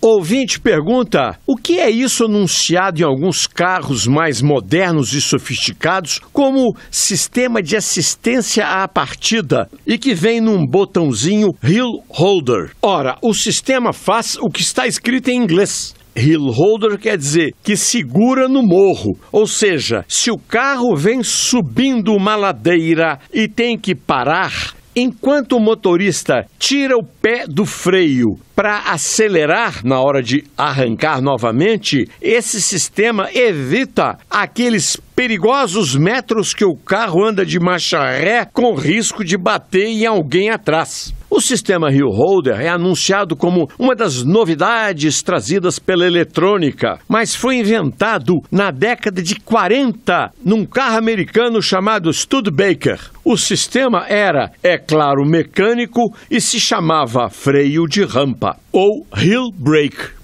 Ouvinte pergunta: o que é isso anunciado em alguns carros mais modernos e sofisticados como sistema de assistência à partida e que vem num botãozinho Hill Holder? Ora, o sistema faz o que está escrito em inglês. Hill holder quer dizer que segura no morro, ou seja, se o carro vem subindo uma ladeira e tem que parar, enquanto o motorista tira o pé do freio para acelerar na hora de arrancar novamente, esse sistema evita aqueles perigosos metros que o carro anda de marcha ré com risco de bater em alguém atrás. O sistema Rio Holder é anunciado como uma das novidades trazidas pela eletrônica, mas foi inventado na década de 40 num carro americano chamado Studebaker. O sistema era, é claro, mecânico e se chamava freio de rampa ou heel brake.